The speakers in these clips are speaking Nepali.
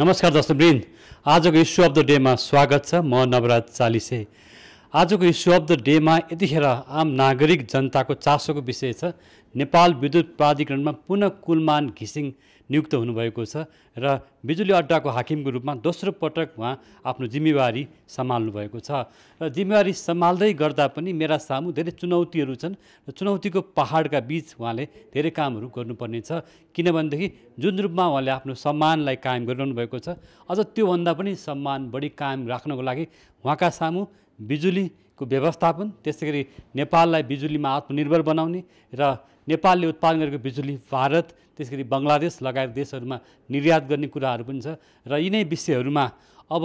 नमस्कार दर्शक वृन्द आजको इस्यु अफ द डेमा स्वागत छ म नवराज चालिसे आजको इस्यु अफ द डेमा यतिखेर आम नागरिक जनताको चासोको विषय छ नेपाल विद्युत प्राधिकरणमा पुनः कुलमान घिसिङ नियुक्त हुनुभएको छ र बिजुली अड्डाको हाकिमको रूपमा दोस्रो पटक उहाँ आफ्नो जिम्मेवारी सम्हाल्नु भएको छ र जिम्मेवारी सम्हाल्दै गर्दा पनि मेरा सामु धेरै चुनौतीहरू छन् र चुनौतीको पहाडका बिच उहाँले धेरै कामहरू गर्नुपर्ने छ किनभनेदेखि जुन रूपमा उहाँले आफ्नो सम्मानलाई कायम गरिरहनु भएको छ अझ त्योभन्दा पनि सम्मान बढी कायम राख्नको लागि उहाँका सामु बिजुलीको व्यवस्थापन त्यसै गरी नेपाललाई बिजुलीमा आत्मनिर्भर बनाउने र नेपालले उत्पादन गरेको बिजुली भारत त्यसै गरी बङ्गलादेश लगायत देशहरूमा निर्यात गर्ने कुराहरू पनि छ र यिनै विषयहरूमा अब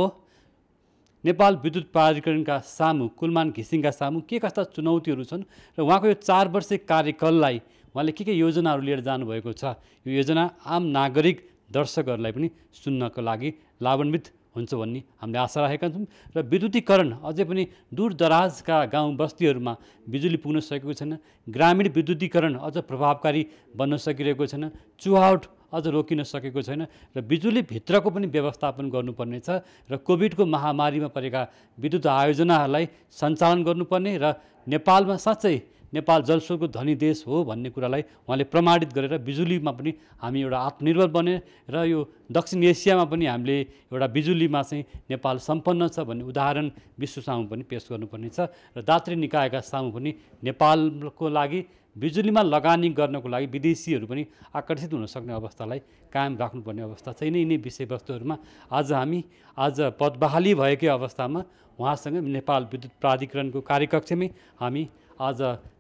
नेपाल विद्युत प्राधिकरणका सामु कुलमान घिसिङका सामु के कस्ता चुनौतीहरू छन् र उहाँको यो चार वर्ष कार्यकाललाई उहाँले के के योजनाहरू लिएर जानुभएको छ यो योजना आम नागरिक दर्शकहरूलाई पनि सुन्नको लागि लाभान्वित हुन्छ भन्ने हामीले आशा राखेका छौँ र विद्युतीकरण अझै पनि दूर दराजका गाउँ बस्तीहरूमा बिजुली पुग्न सकेको छैन ग्रामीण विद्युतीकरण अझ प्रभावकारी बन्न सकिरहेको छैन चुहाउट अझ रोकिन सकेको छैन र बिजुलीभित्रको पनि व्यवस्थापन गर्नुपर्नेछ र कोभिडको महामारीमा परेका विद्युत आयोजनाहरूलाई सञ्चालन गर्नुपर्ने र नेपालमा साँच्चै नेपाल जलस्रोतको धनी देश हो भन्ने कुरालाई उहाँले प्रमाणित गरेर बिजुलीमा पनि हामी एउटा आत्मनिर्भर बने र यो दक्षिण एसियामा पनि हामीले एउटा बिजुलीमा चाहिँ नेपाल सम्पन्न छ भन्ने उदाहरण विश्व सामु पनि पेस गर्नुपर्ने छ र दात्री निकायका सामु पनि नेपालको लागि बिजुलीमा लगानी गर्नको लागि विदेशीहरू पनि आकर्षित हुन सक्ने अवस्थालाई कायम राख्नुपर्ने अवस्था छैन यिनै विषयवस्तुहरूमा आज हामी आज पदबहाली भएकै अवस्थामा उहाँसँग नेपाल विद्युत प्राधिकरणको कार्यकक्षमै हामी आज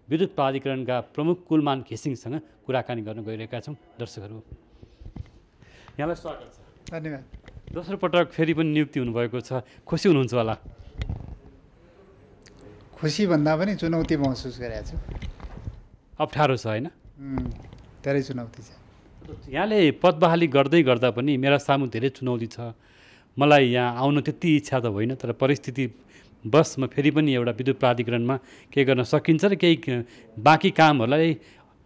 विद्युत प्राधिकरणका प्रमुख कुलमान घिसिङसँग कुराकानी गर्न गइरहेका छौँ दर्शकहरू यहाँलाई स्वागत छ धन्यवाद दोस्रो पटक फेरि पनि नियुक्ति हुनुभएको छ खुसी हुनुहुन्छ होला भन्दा पनि चुनौती महसुस गरेका छु अप्ठ्यारो छ होइन धेरै चुनौती छ यहाँले पदबहाली गर्दै गर्दा पनि मेरा सामु धेरै चुनौती छ मलाई यहाँ आउन त्यति इच्छा त होइन तर परिस्थिति बसमा फेरि पनि एउटा विद्युत प्राधिकरणमा के गर्न सकिन्छ र केही बाँकी कामहरूलाई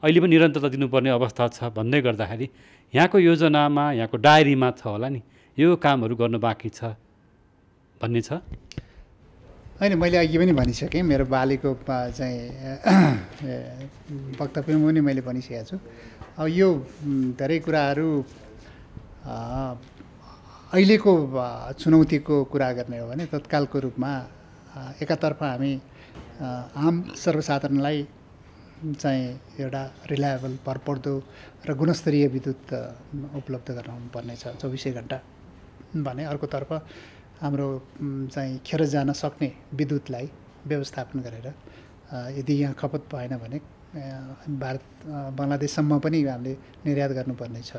अहिले पनि निरन्तरता दिनुपर्ने अवस्था छ भन्दै गर्दाखेरि यहाँको योजनामा यहाँको डायरीमा छ होला नि यो कामहरू गर्नु बाँकी छ भन्ने छ होइन मैले अघि पनि भनिसकेँ मेरो बालीको चाहिँ वक्तव्यमा पनि मैले भनिसकेको छु अब यो धेरै कुराहरू अहिलेको चुनौतीको कुरा गर्ने हो भने तत्कालको रूपमा एकातर्फ हामी आम सर्वसाधारणलाई चाहिँ एउटा रिलायबल भरपर्दो र गुणस्तरीय विद्युत उपलब्ध गराउनु छ चौबिसै घन्टा भने अर्कोतर्फ हाम्रो चाहिँ खेर जान सक्ने विद्युतलाई व्यवस्थापन गरेर यदि यहाँ खपत भएन भने भारत बङ्गलादेशसम्म पनि हामीले निर्यात गर्नुपर्नेछ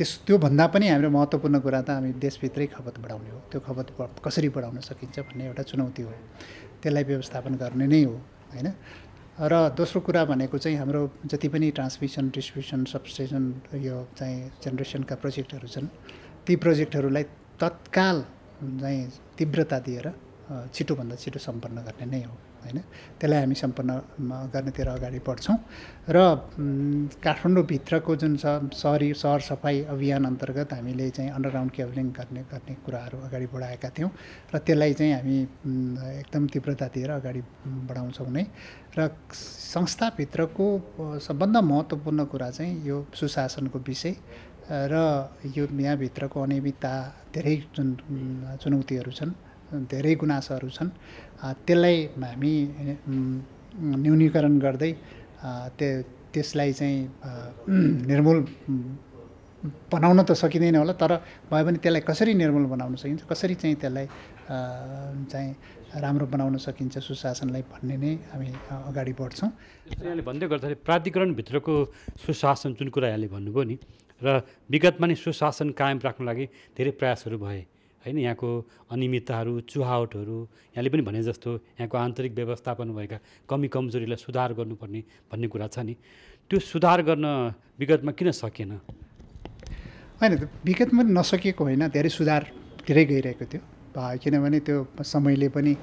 त्यस त्योभन्दा पनि हाम्रो महत्त्वपूर्ण कुरा त हामी देशभित्रै खपत बढाउने हो त्यो खपत कसरी बढाउन सकिन्छ भन्ने एउटा चुनौती हो त्यसलाई व्यवस्थापन गर्ने नै हो होइन र दोस्रो कुरा भनेको चाहिँ हाम्रो जति पनि ट्रान्समिसन डिस्ट्रिब्युसन सबस्टेसन यो चाहिँ जेनेरेसनका प्रोजेक्टहरू छन् ती प्रोजेक्टहरूलाई तत्काल चाहिँ तीव्रता दिएर छिटोभन्दा छिटो सम्पन्न गर्ने नै हो होइन त्यसलाई हामी सम्पन्न गर्नेतिर अगाडि बढ्छौँ र काठमाडौँभित्रको जुन छ सहरी सहर सफाइ अभियान अन्तर्गत हामीले चाहिँ अन्डरग्राउन्ड केबलिङ गर्ने गर्ने कुराहरू अगाडि बढाएका थियौँ र त्यसलाई चाहिँ हामी एकदम तीव्रता दिएर अगाडि बढाउँछौँ नै र संस्थाभित्रको सबभन्दा महत्त्वपूर्ण कुरा चाहिँ यो सुशासनको विषय र यो यहाँभित्रको अनियमितता धेरै जुन चुनौतीहरू छन् धेरै गुनासोहरू छन् त्यसलाई हामी न्यूनीकरण गर्दै त्यो त्यसलाई चाहिँ निर्मूल बनाउन त सकिँदैन होला तर भए पनि त्यसलाई कसरी निर्मूल बनाउन सकिन्छ कसरी चाहिँ त्यसलाई चाहिँ राम्रो बनाउन सकिन्छ सुशासनलाई भन्ने नै हामी अगाडि बढ्छौँ यहाँले भन्दै गर्दाखेरि प्राधिकरणभित्रको सुशासन जुन कुरा यहाँले भन्नुभयो नि र विगतमा नै सुशासन कायम राख्नु लागि धेरै प्रयासहरू भए होइन यहाँको अनियमितताहरू चुहावटहरू यहाँले पनि भने जस्तो यहाँको आन्तरिक व्यवस्थापन भएका कमी कमजोरीलाई सुधार गर्नुपर्ने भन्ने कुरा छ नि त्यो सुधार गर्न विगतमा किन सकेन होइन विगतमा नसकिएको होइन धेरै सुधार धेरै गइरहेको थियो किनभने त्यो समयले पनि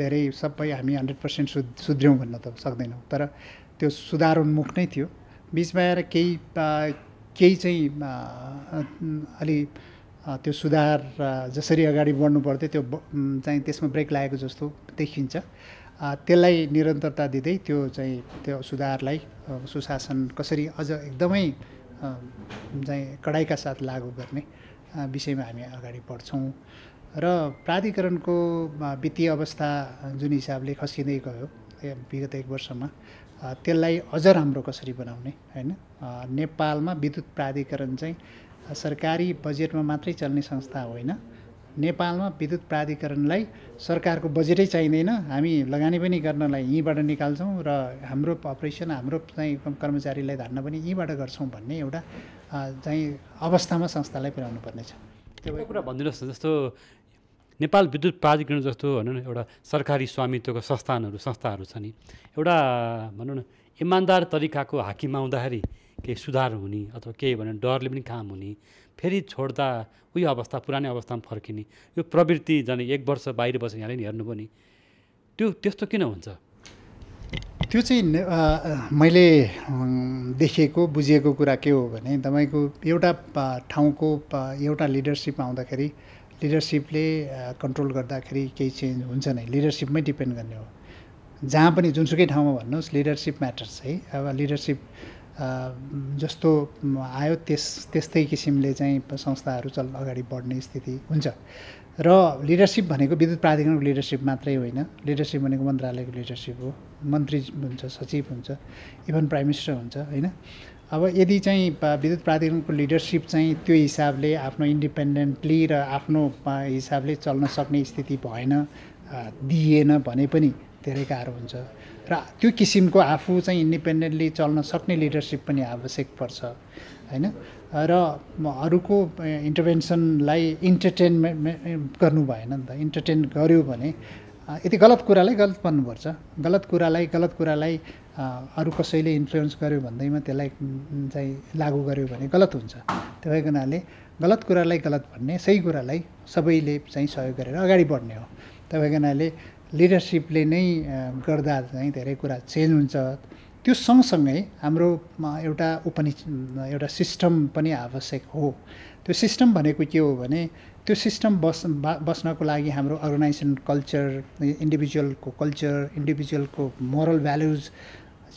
धेरै सबै हामी हन्ड्रेड पर्सेन्ट सु सुध्र्यौँ भन्न त सक्दैनौँ तर त्यो सुधार नै थियो बिचमा आएर केही केही चाहिँ अलि त्यो सुधार जसरी अगाडि बढ्नु पर्थ्यो त्यो चाहिँ त्यसमा ब्रेक लागेको जस्तो देखिन्छ त्यसलाई निरन्तरता दिँदै त्यो चाहिँ त्यो सुधारलाई सुशासन कसरी अझ एकदमै चाहिँ कडाइका साथ लागू गर्ने विषयमा हामी अगाडि बढ्छौँ र प्राधिकरणको वित्तीय अवस्था जुन हिसाबले खसिँदै गयो विगत एक वर्षमा त्यसलाई अझ राम्रो कसरी बनाउने होइन नेपालमा विद्युत प्राधिकरण चाहिँ सरकारी बजेटमा मात्रै चल्ने संस्था होइन नेपालमा विद्युत प्राधिकरणलाई सरकारको बजेटै चाहिँदैन हामी लगानी पनि गर्नलाई यहीँबाट निकाल्छौँ र हाम्रो अपरेसन हाम्रो चाहिँ कर्मचारीलाई धान्न पनि यहीँबाट गर्छौँ भन्ने एउटा चाहिँ अवस्थामा संस्थालाई पुर्याउनु पर्नेछ त्यो कुरा भनिदिनुहोस् न जस्तो नेपाल विद्युत प्राधिकरण जस्तो भनौँ न एउटा सरकारी स्वामित्वको संस्थानहरू संस्थाहरू छ नि एउटा भनौँ न इमान्दार तरिकाको हाकिम आउँदाखेरि केही सुधार हुने अथवा केही भने डरले पनि काम हुने फेरि छोड्दा उयो अवस्था पुरानै अवस्थामा फर्किने यो प्रवृत्ति झन् एक वर्ष बाहिर बसेर यहाँले नि हेर्नु पनि त्यो त्यस्तो किन हुन्छ त्यो चाहिँ मैले देखेको बुझेको कुरा के हो भने तपाईँको एउटा ठाउँको एउटा लिडरसिप आउँदाखेरि लिडरसिपले कन्ट्रोल गर्दाखेरि केही चेन्ज हुन्छ नै लिडरसिपमै डिपेन्ड गर्ने हो जहाँ पनि जुनसुकै ठाउँमा भन्नुहोस् लिडरसिप म्याटर्स है अब लिडरसिप जस्तो आयो त्यस त्यस्तै किसिमले चाहिँ संस्थाहरू चल अगाडि बढ्ने स्थिति हुन्छ र लिडरसिप भनेको विद्युत प्राधिकरणको लिडरसिप मात्रै होइन लिडरसिप भनेको मन्त्रालयको लिडरसिप हो मन्त्री हुन्छ सचिव हुन्छ इभन प्राइम मिनिस्टर हुन्छ होइन अब यदि चाहिँ विद्युत प्राधिकरणको लिडरसिप चाहिँ त्यो हिसाबले आफ्नो इन्डिपेन्डेन्टली र आफ्नो हिसाबले चल्न सक्ने स्थिति भएन दिएन भने पनि धेरै गाह्रो हुन्छ र त्यो किसिमको आफू चाहिँ इन्डिपेन्डेन्टली चल्न सक्ने लिडरसिप पनि आवश्यक पर्छ होइन र अरूको इन्टरभेन्सनलाई इन्टरटेनमेन्ट गर्नु भएन नि त इन्टरटेन गर्यो भने यति गलत कुरालाई गलत भन्नुपर्छ गलत कुरालाई गलत कुरालाई अरू कसैले इन्फ्लुएन्स गर्यो भन्दैमा त्यसलाई चाहिँ लागू गर्यो भने गलत हुन्छ त्यो भएको हुनाले गलत कुरालाई गलत भन्ने सही कुरालाई सबैले चाहिँ सहयोग गरेर अगाडि बढ्ने हो त्यो भएको हुनाले लिडरसिपले नै गर्दा चाहिँ धेरै कुरा चेन्ज हुन्छ त्यो सँगसँगै हाम्रो एउटा उपनि एउटा सिस्टम पनि आवश्यक हो त्यो सिस्टम भनेको के हो भने त्यो सिस्टम बस् बस्नको लागि हाम्रो अर्गनाइजेसन कल्चर इन्डिभिजुअलको कल्चर इन्डिभिजुअलको मोरल भ्याल्युज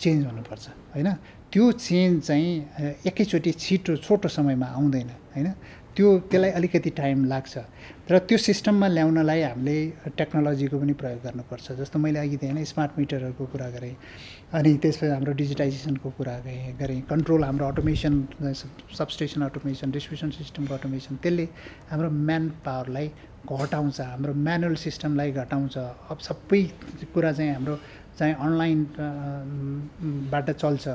चेन्ज हुनुपर्छ होइन त्यो चेन्ज चाहिँ एकैचोटि छिटो छोटो समयमा आउँदैन होइन त्यो त्यसलाई अलिकति टाइम लाग्छ र त्यो सिस्टममा ल्याउनलाई हामीले टेक्नोलोजीको पनि प्रयोग गर्नुपर्छ जस्तो मैले अघि होइन स्मार्ट मिटरहरूको कुरा गरेँ अनि त्यसपछि हाम्रो डिजिटाइजेसनको कुरा गरेँ गरेँ कन्ट्रोल हाम्रो अटोमेसन सबस्टेसन अटोमेसन डिस्ट्रिब्युसन सिस्टमको अटोमेसन त्यसले हाम्रो म्यान पावरलाई घटाउँछ हाम्रो म्यानुअल सिस्टमलाई घटाउँछ अब सबै कुरा चाहिँ हाम्रो चाहिँ अनलाइनबाट चल्छ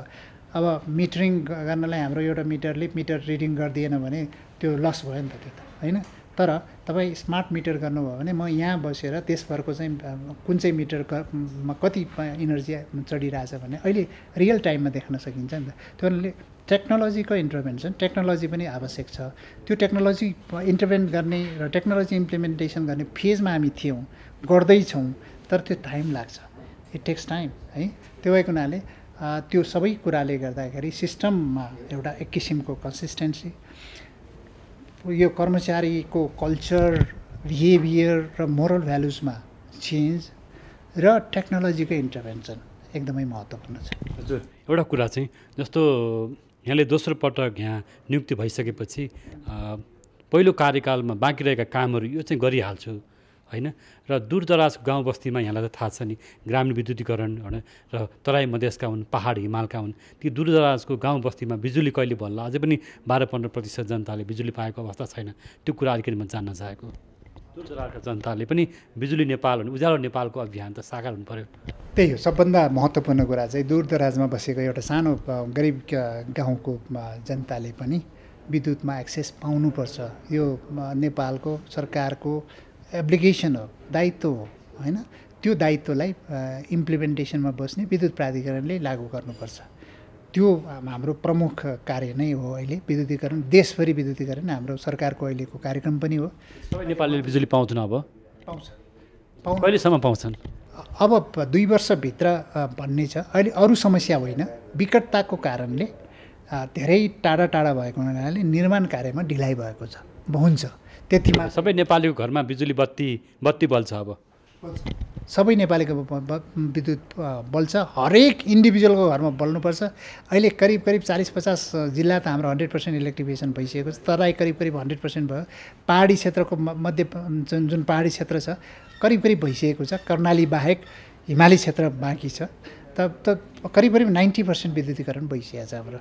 अब मिटरिङ गर्नलाई हाम्रो एउटा मिटरले मिटर रिडिङ गरिदिएन भने त्यो लस भयो नि त त्यो त होइन तर तपाईँ स्मार्ट मिटर गर्नुभयो भने म यहाँ बसेर त्यसभरको चाहिँ कुन चाहिँ मिटरमा कति इनर्जी चढिरहेछ भने अहिले रियल टाइममा देख्न सकिन्छ नि त त्यो कारणले टेक्नोलोजीको इन्टरभेन्सन टेक्नोलोजी पनि आवश्यक छ त्यो टेक्नोलोजी इन्टरभेन्ट गर्ने र टेक्नोलोजी इम्प्लिमेन्टेसन गर्ने फेजमा हामी थियौँ गर्दैछौँ तर त्यो टाइम लाग्छ इट टेक्स टाइम है त्यो भएको हुनाले त्यो सबै कुराले गर्दाखेरि सिस्टममा एउटा एक किसिमको कन्सिस्टेन्सी यो कर्मचारीको कल्चर बिहेभियर र मोरल भ्यालुजमा चेन्ज र टेक्नोलोजीको इन्टरभेन्सन एकदमै महत्त्वपूर्ण छ हजुर एउटा कुरा चाहिँ जस्तो यहाँले दोस्रो पटक यहाँ नियुक्ति भइसकेपछि पहिलो कार्यकालमा बाँकी रहेका कामहरू यो चाहिँ गरिहाल्छु होइन र दूरदराज गाउँ बस्तीमा यहाँलाई त थाहा छ नि ग्रामीण विद्युतीकरण र तराई मधेसका हुन् पाहाड हिमालका हुन् ती दूरदराजको गाउँ बस्तीमा बिजुली कहिले भन्ला अझै पनि बाह्र पन्ध्र प्रतिशत जनताले बिजुली पाएको अवस्था छैन त्यो कुरा अलिकति म जान्न चाहेको दूरदराजका जनताले पनि बिजुली नेपाल हुन् उज्यालो नेपालको अभियान त साकार हुनु पऱ्यो त्यही हो सबभन्दा महत्त्वपूर्ण कुरा चाहिँ दूरदराजमा बसेको एउटा सानो गरिब गाउँको जनताले पनि विद्युतमा एक्सेस पाउनुपर्छ यो नेपालको सरकारको एप्लिकेसन हो दायित्व हो होइन त्यो दायित्वलाई इम्प्लिमेन्टेसनमा बस्ने विद्युत प्राधिकरणले लागू गर्नुपर्छ त्यो हाम्रो प्रमुख कार्य नै हो अहिले विद्युतीकरण देशभरि विद्युतीकरण हाम्रो सरकारको अहिलेको कार्यक्रम पनि हो सबै नेपालीले बिजुली पाउँछन् अब पाउँछ कहिलेसम्म पाउँछन् अब दुई वर्षभित्र भन्ने छ अहिले अरू समस्या होइन विकटताको कारणले धेरै टाढा टाढा भएको हुनाले निर्माण कार्यमा ढिलाइ भएको छ हुन्छ त्यतिमा सबै नेपालीको घरमा बिजुली बत्ती बत्ती बल्छ अब सबै नेपालीको विद्युत बल्छ हरेक इन्डिभिजुअलको घरमा बल्नुपर्छ अहिले करिब करिब चालिस पचास जिल्ला त हाम्रो हन्ड्रेड पर्सेन्ट इलेक्ट्रिफिकेसन भइसकेको छ तराई करिब करिब हन्ड्रेड पर्सेन्ट भयो पाहाडी क्षेत्रको मध्य जुन जुन पाहाडी क्षेत्र छ करिब करिब भइसकेको छ कर्णाली बाहेक हिमाली क्षेत्र बाँकी छ त त करिब करिब नाइन्टी पर्सेन्ट विद्युतीकरण भइसकेको छ हाम्रो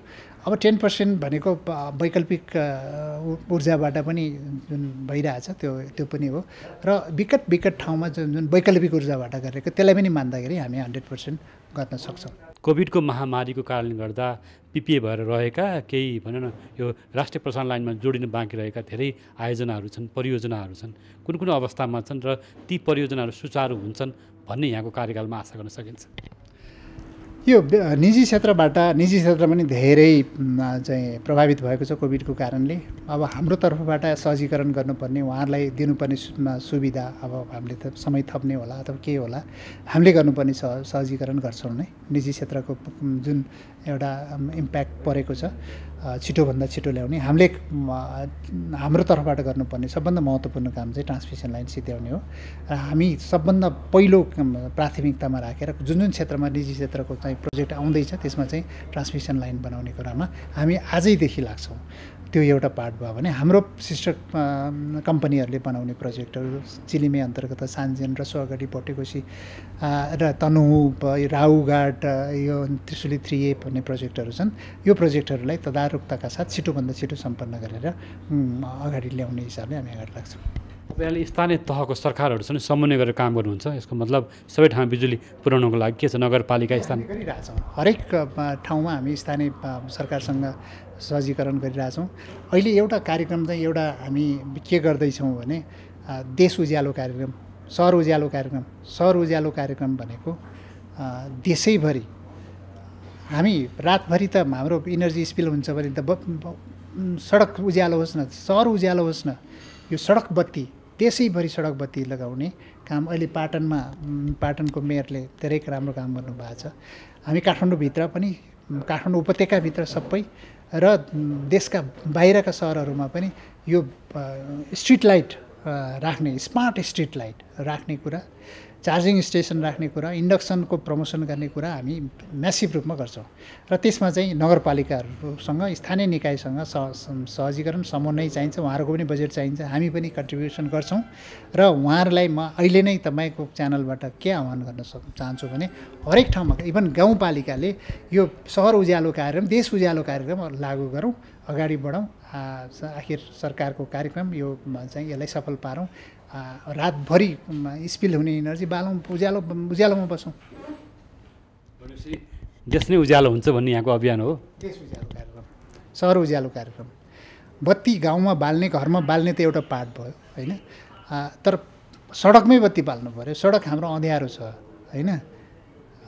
अब टेन पर्सेन्ट भनेको वैकल्पिक ऊर्जाबाट पनि जुन भइरहेछ त्यो त्यो पनि हो र विकट विकट ठाउँमा जुन जुन वैकल्पिक ऊर्जाबाट गरेको त्यसलाई पनि मान्दाखेरि हामी हन्ड्रेड पर्सेन्ट गर्न सक्छौँ कोभिडको महामारीको कारणले गर्दा पिपिए भएर रहेका केही भनौँ न यो राष्ट्रिय प्रसारण लाइनमा जोडिन बाँकी रहेका धेरै आयोजनाहरू छन् परियोजनाहरू छन् कुन कुन अवस्थामा छन् र ती परियोजनाहरू सुचारू हुन्छन् भन्ने यहाँको कार्यकालमा आशा गर्न सकिन्छ यो निजी क्षेत्रबाट निजी क्षेत्र पनि धेरै चाहिँ प्रभावित भएको छ कोभिडको कारणले अब हाम्रो तर्फबाट सहजीकरण गर्नुपर्ने उहाँहरूलाई दिनुपर्ने सुविधा अब हामीले त समय थप्ने होला अथवा के होला हामीले गर्नुपर्ने सह सहजीकरण गर्छौँ नै निजी क्षेत्रको जुन एउटा इम्प्याक्ट परेको छ छिटोभन्दा छिटो ल्याउने हामीले हाम्रो तर्फबाट गर्नुपर्ने सबभन्दा महत्त्वपूर्ण काम चाहिँ ट्रान्समिसन लाइन सिध्याउने हो र हामी सबभन्दा पहिलो प्राथमिकतामा राखेर जुन जुन क्षेत्रमा निजी क्षेत्रको चाहिँ प्रोजेक्ट आउँदैछ त्यसमा चाहिँ ट्रान्समिसन लाइन बनाउने कुरामा हामी आजैदेखि लाग्छौँ त्यो एउटा पार्ट भयो भने हाम्रो सिस्टर कम्पनीहरूले बनाउने प्रोजेक्टहरू चिलिमे अन्तर्गत सान्जेन र स्वगढी भोटेकोसी र तनहु राहुघाट यो त्रिशुली थ्री ए भन्ने प्रोजेक्टहरू छन् यो प्रोजेक्टहरूलाई तदारुकताका साथ छिटोभन्दा छिटो सम्पन्न गरेर अगाडि ल्याउने हिसाबले हामी अगाडि लाग्छौँ तपाईँहरूले स्थानीय तहको सरकारहरूसँग समन्वय गरेर काम गर्नुहुन्छ यसको मतलब सबै ठाउँमा बिजुली पुर्याउनुको लागि के छ नगरपालिका स्थान गरिरहेछौँ हरेक ठाउँमा हामी स्थानीय सरकारसँग सहजीकरण गरिरहेछौँ अहिले एउटा कार्यक्रम चाहिँ एउटा हामी के गर्दैछौँ भने देश उज्यालो कार्यक्रम सहर उज्यालो कार्यक्रम सहर उज्यालो कार्यक्रम भनेको देशैभरि हामी रातभरि त हाम्रो इनर्जी स्पिल हुन्छ भने त सडक उज्यालो होस् न सहर उज्यालो होस् न यो सडक बत्ती देशैभरि सडक बत्ती लगाउने काम अहिले पाटनमा पाटनको मेयरले धेरै राम्रो काम गर्नुभएको छ हामी काठमाडौँभित्र पनि काठमाडौँ उपत्यकाभित्र सबै र देशका बाहिरका सहरहरूमा पनि यो स्ट्रिट लाइट राख्ने स्मार्ट स्ट्रिट लाइट राख्ने कुरा चार्जिङ स्टेसन राख्ने कुरा इन्डक्सनको प्रमोसन गर्ने कुरा हामी म्यासिभ रूपमा गर्छौँ र त्यसमा चाहिँ नगरपालिकाहरूसँग स्थानीय निकायसँग सहजीकरण समन्वय चाहिन्छ उहाँहरूको पनि बजेट चाहिन्छ हामी पनि कन्ट्रिब्युसन गर्छौँ र उहाँहरूलाई म अहिले नै तपाईँको च्यानलबाट के आह्वान गर्न सक् चाहन्छु भने हरेक ठाउँमा इभन गाउँपालिकाले यो सहर उज्यालो कार्यक्रम देश उज्यालो कार्यक्रम लागू गरौँ अगाडि बढौँ आखिर सरकारको कार्यक्रम यो चाहिँ यसलाई सफल पारौँ रातभरि स्पिल हुने इनर्जी बालौँ उज्यालो उज्यालोमा बसौँ जस नै उज्यालो हुन्छ भन्ने यहाँको अभियान हो देश उज्यालो कार्यक्रम सहर उज्यालो कार्यक्रम बत्ती गाउँमा बाल्ने घरमा बाल्ने त एउटा पाठ भयो होइन तर सडकमै बत्ती बाल्नु पऱ्यो सडक हाम्रो अँध्यारो छ होइन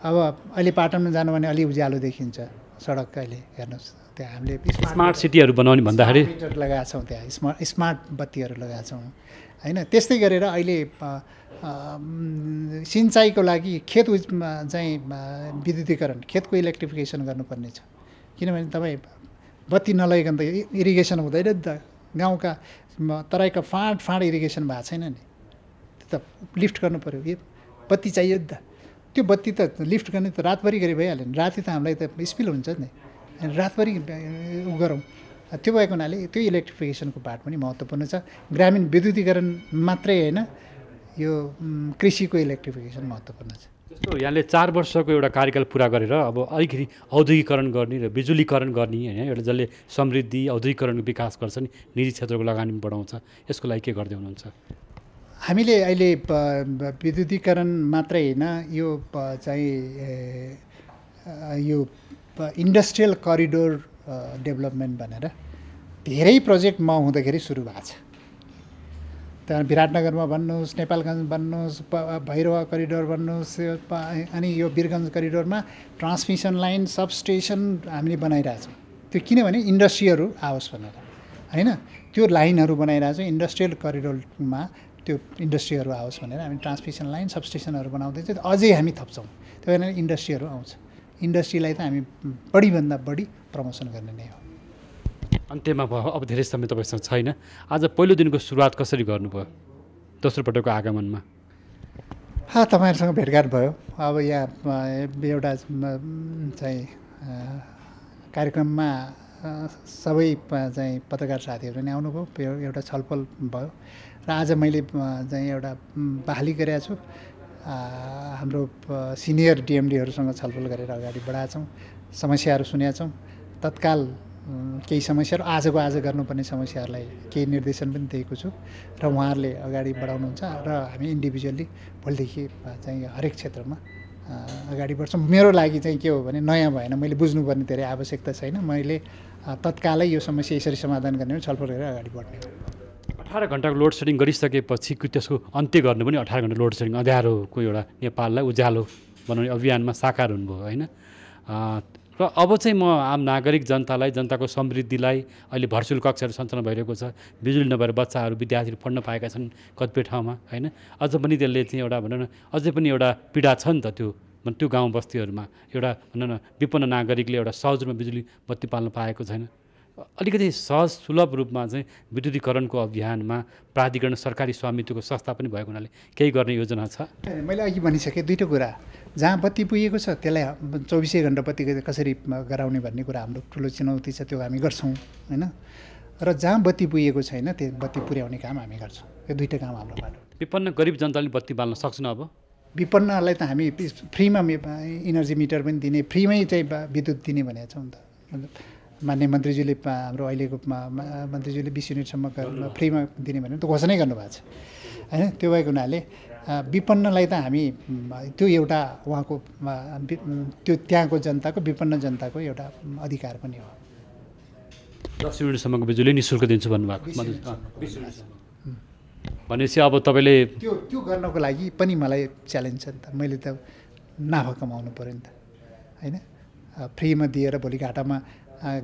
अब अहिले पाटनमा जानु भने अलि उज्यालो देखिन्छ सडक अहिले हेर्नुहोस् त्यहाँ हामीले स्मार्ट सिटीहरू बनाउने भन्दाखेरि लगाएको छौँ त्यहाँ स्मार्ट स्मार्ट बत्तीहरू लगाएको छौँ होइन त्यस्तै गरेर अहिले सिँचाइको लागि खेत चाहिँ विद्युतीकरण खेतको इलेक्ट्रिफिकेसन गर्नुपर्ने छ किनभने तपाईँ बत्ती नलगिकन त इरिगेसन हुँदैन नि त गाउँका तराईका फाँड फाँड इरिगेसन भएको छैन नि त्यो त लिफ्ट गर्नु पऱ्यो बत्ती चाहियो नि त त्यो बत्ती त लिफ्ट गर्ने त रातभरि गरी भइहाल्यो भने राति त हामीलाई त स्पिल हुन्छ नि रातभरि उ गरौँ त्यो भएको हुनाले त्यो इलेक्ट्रिफिकेसनको पार्ट पनि महत्त्वपूर्ण छ ग्रामीण विद्युतीकरण मात्रै होइन यो कृषिको इलेक्ट्रिफिकेसन महत्त्वपूर्ण छ जस्तो यहाँले चार वर्षको एउटा कार्यकाल पुरा गरेर अब अलिकति औद्योगिकरण गर्ने र बिजुलीकरण गर्ने होइन एउटा जसले समृद्धि औद्योगिकरणको विकास गर्छ नि निजी क्षेत्रको लगानी बढाउँछ यसको लागि के गर्दै हुनुहुन्छ हामीले अहिले विद्युतीकरण मात्रै होइन यो चाहिँ यो इन्डस्ट्रियल करिडोर डेभलपमेन्ट भनेर धेरै प्रोजेक्ट म हुँदाखेरि सुरु भएको छ त्यहाँ विराटनगरमा भन्नुहोस् नेपालगञ्ज भन्नुहोस् भैरवा करिडोर भन्नुहोस् अनि यो वीरगञ्ज करिडोरमा ट्रान्समिसन लाइन सबस्टेसन हामीले बनाइरहेछौँ त्यो किनभने इन्डस्ट्रीहरू आओस् भनेर होइन त्यो लाइनहरू बनाइरहेछौँ इन्डस्ट्रियल करिडोरमा त्यो इन्डस्ट्रीहरू आओस् भनेर हामी ट्रान्समिसन लाइन सबस्टेसनहरू बनाउँदै चाहिँ अझै हामी थप्छौँ त्यही कारण इन्डस्ट्रीहरू आउँछ इन्डस्ट्रीलाई त हामी बढीभन्दा बढी प्रमोसन गर्ने नै हो अन्त्यमा भयो अब धेरै समय तपाईँसँग छैन आज पहिलो दिनको सुरुवात कसरी गर्नुभयो दोस्रो पटकको आगमनमा हा तपाईँहरूसँग भेटघाट भयो अब यहाँ एउटा चाहिँ कार्यक्रममा सबै चाहिँ पत्रकार साथीहरू नै आउनुभयो एउटा छलफल भयो र आज मैले चाहिँ एउटा बहाली गरेका छु हाम्रो सिनियर डिएमडीहरूसँग छलफल गरेर अगाडि बढाएको छौँ समस्याहरू सुनेका छौँ तत्काल केही समस्याहरू आजको आज गर्नुपर्ने समस्याहरूलाई केही निर्देशन पनि दिएको छु र उहाँहरूले अगाडि बढाउनुहुन्छ र हामी इन्डिभिजुअल्ली भोलिदेखि चाहिँ हरेक क्षेत्रमा अगाडि बढ्छौँ मेरो लागि चाहिँ के हो भने नयाँ भएन मैले बुझ्नुपर्ने धेरै आवश्यकता छैन मैले तत्कालै यो समस्या यसरी समाधान गर्ने हो छलफल गरेर अगाडि बढ्ने हो अठार घन्टाको लोड सेडिङ गरिसकेपछि त्यसको अन्त्य गर्नु पनि अठार घन्टा लोड सेडिङ अँध्यारोको एउटा नेपाललाई उज्यालो बनाउने अभियानमा साकार हुनुभयो होइन र अब चाहिँ म आम नागरिक जनतालाई जनताको समृद्धिलाई अहिले भर्चुअल कक्षहरू सञ्चालन भइरहेको छ बिजुली नभएर बच्चाहरू विद्यार्थीहरू पढ्न पाएका छन् कतिपय ठाउँमा होइन अझ पनि त्यसले चाहिँ एउटा भनौँ न अझै पनि एउटा पीडा छ नि त त्यो त्यो गाउँ बस्तीहरूमा एउटा भनौँ न विपन्न नागरिकले एउटा सहज रूपमा बिजुली बत्ती पाल्न पाएको छैन अलिकति सहज सुलभ रूपमा चाहिँ विद्युतीकरणको अभियानमा प्राधिकरण सरकारी स्वामित्वको संस्था पनि भएको हुनाले केही गर्ने योजना छ मैले अघि भनिसकेँ दुइटै कुरा जहाँ बत्ती पुगेको छ त्यसलाई चौबिसै घन्टा बत्ती कसरी गराउने भन्ने कुरा हाम्रो ठुलो चुनौती छ त्यो हामी गर्छौँ होइन र जहाँ बत्ती पुगेको छैन त्यो बत्ती पुर्याउने काम हामी गर्छौँ यो दुइटै काम हाम्रो विपन्न गरिब जनताले बत्ती बाल्न सक्छन् अब विपन्नहरूलाई त हामी फ्रीमा इनर्जी मिटर पनि दिने फ्रीमै चाहिँ विद्युत दिने भनेको छौँ नि त मान्य मन्त्रीज्यूले हाम्रो अहिलेको मन्त्रीज्यूले बिस युनिटसम्म फ्रीमा दिने भनेर त घोषणै गर्नुभएको छ होइन त्यो भएको हुनाले विपन्नलाई त हामी त्यो एउटा उहाँको त्यो त्यहाँको जनताको विपन्न जनताको एउटा अधिकार पनि हो दस युनिटसम्मको बिजुली नि शुल्क दिन्छु भन्नुभएको भनेपछि अब तपाईँले त्यो त्यो गर्नको लागि पनि मलाई च्यालेन्ज छ नि त मैले त नाफा कमाउनु पऱ्यो नि त होइन फ्रीमा दिएर भोलि घाटामा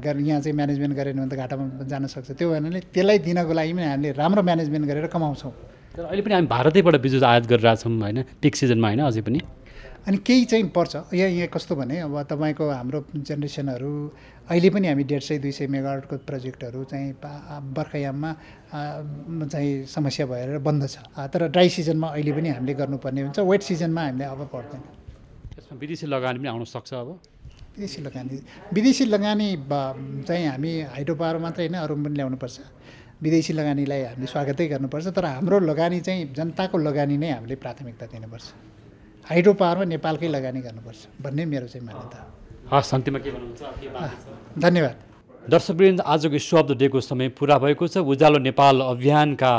गरेर यहाँ चाहिँ म्यानेजमेन्ट गरेन भने त घाटामा जान सक्छ त्यो भएर त्यसलाई दिनको लागि पनि हामीले राम्रो म्यानेजमेन्ट गरेर कमाउँछौँ तर अहिले पनि हामी भारतैबाट बिजुज आयात गरिरहेछौँ होइन पिक सिजनमा होइन अझै पनि अनि केही चाहिँ पर्छ यहाँ यहाँ कस्तो भने अब तपाईँको हाम्रो जेनेरेसनहरू अहिले पनि हामी डेढ सय दुई सय मेगावटको प्रोजेक्टहरू चाहिँ बर्खायाममा चाहिँ समस्या भएर बन्द छ तर ड्राई सिजनमा अहिले पनि हामीले गर्नुपर्ने हुन्छ वेट सिजनमा हामीले अब पर्दैन त्यसमा विदेशी लगानी पनि आउन सक्छ अब विदेशी लगानी विदेशी लगानी चाहिँ हामी हाइड्रो पावर मात्रै होइन अरू पनि ल्याउनुपर्छ विदेशी लगानीलाई हामीले स्वागतै गर्नुपर्छ तर हाम्रो लगानी चाहिँ जनताको लगानी नै हामीले प्राथमिकता दिनुपर्छ हाइड्रो पावरमा नेपालकै लगानी गर्नुपर्छ भन्ने मेरो चाहिँ मान्यता हस् अन्तिममा के भन्नुहुन्छ धन्यवाद दर्शकवृन्द आजको द डेको समय पुरा भएको छ उज्यालो नेपाल अभियानका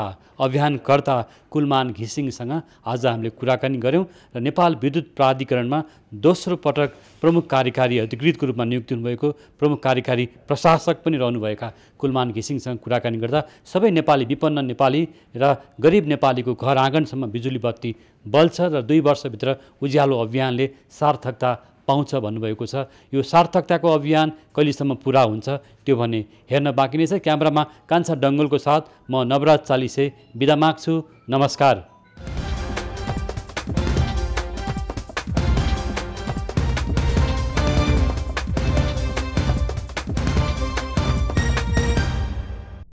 अभियानकर्ता कुलमान घिसिङसँग आज हामीले कुराकानी गऱ्यौँ र नेपाल विद्युत प्राधिकरणमा दोस्रो पटक प्रमुख कार्यकारी अधिकृतको रूपमा नियुक्ति हुनुभएको प्रमुख कार्यकारी प्रशासक पनि रहनुभएका कुलमान घिसिङसँग कुराकानी गर्दा सबै नेपाली विपन्न नेपाली र गरिब नेपालीको घर आँगनसम्म बिजुली बत्ती बल्छ र दुई वर्षभित्र उज्यालो अभियानले सार्थकता पाउँछ भन्नुभएको छ यो सार्थकताको अभियान कहिलेसम्म पुरा हुन्छ त्यो भने हेर्न बाँकी नै छ क्यामेरामा कान्छा डङ्गलको साथ म नवराज चालिसे बिदा माग्छु नमस्कार